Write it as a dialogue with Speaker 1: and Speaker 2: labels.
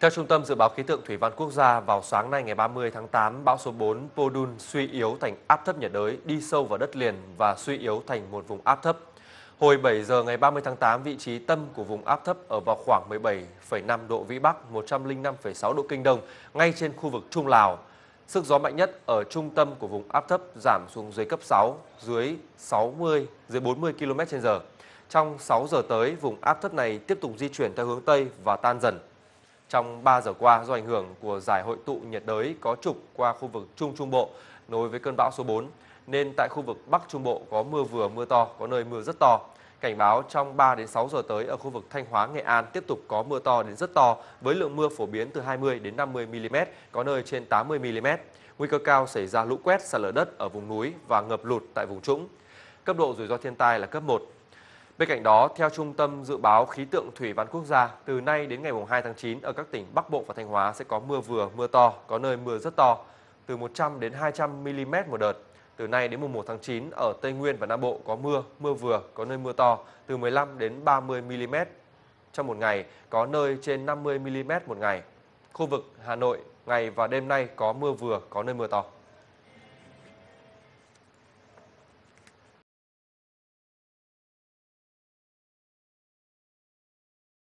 Speaker 1: Theo Trung tâm Dự báo Khí tượng Thủy văn Quốc gia, vào sáng nay ngày 30 tháng 8, bão số 4 Podun suy yếu thành áp thấp nhiệt đới, đi sâu vào đất liền và suy yếu thành một vùng áp thấp. Hồi 7 giờ ngày 30 tháng 8, vị trí tâm của vùng áp thấp ở vào khoảng 17,5 độ Vĩ Bắc, 105,6 độ Kinh Đông, ngay trên khu vực Trung Lào. Sức gió mạnh nhất ở trung tâm của vùng áp thấp giảm xuống dưới cấp 6, dưới 60, dưới 40 km/h. Trong 6 giờ tới, vùng áp thấp này tiếp tục di chuyển theo hướng Tây và tan dần. Trong 3 giờ qua, do ảnh hưởng của giải hội tụ nhiệt đới có trục qua khu vực Trung Trung Bộ nối với cơn bão số 4, nên tại khu vực Bắc Trung Bộ có mưa vừa mưa to, có nơi mưa rất to. Cảnh báo trong 3 đến 6 giờ tới ở khu vực Thanh Hóa, Nghệ An tiếp tục có mưa to đến rất to với lượng mưa phổ biến từ 20 đến 50 mm, có nơi trên 80 mm. Nguy cơ cao xảy ra lũ quét, sạt lở đất ở vùng núi và ngập lụt tại vùng trũng. Cấp độ rủi ro thiên tai là cấp 1, Bên cạnh đó, theo Trung tâm Dự báo Khí tượng Thủy văn Quốc gia, từ nay đến ngày 2 tháng 9 ở các tỉnh Bắc Bộ và Thanh Hóa sẽ có mưa vừa, mưa to, có nơi mưa rất to, từ 100 đến 200 mm một đợt. Từ nay đến mùng 1 tháng 9 ở Tây Nguyên và Nam Bộ có mưa, mưa vừa, có nơi mưa to, từ 15 đến 30 mm trong một ngày, có nơi trên 50 mm một ngày. Khu vực Hà Nội ngày và đêm nay có mưa vừa, có nơi mưa to.